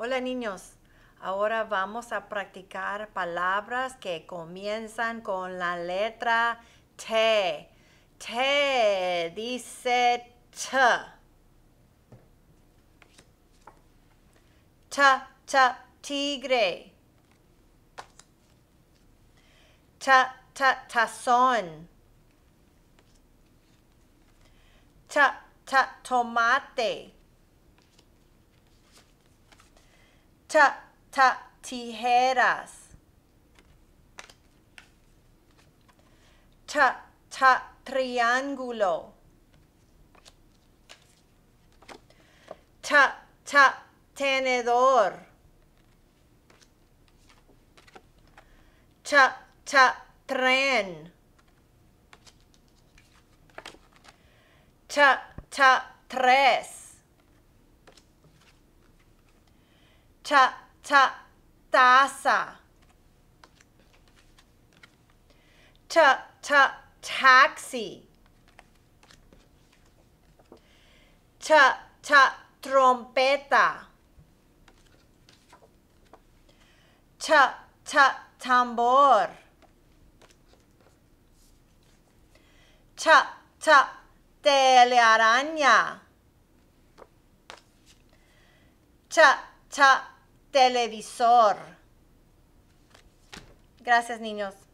Hola niños, ahora vamos a practicar palabras que comienzan con la letra T. T dice T. T, T, tigre. T, T, tazón. T, T, tomate. Cha, cha, tijeras. Cha, cha, triángulo. Cha, cha, tenedor. Cha, cha, tren. Cha, cha, tres. ta, ta, tasa. Ta, ta, taxi. Ta, ta, trompeta. Ta, ta, tambor. Ta, ta, telaraña. Ta, ta, televisor. Gracias, niños.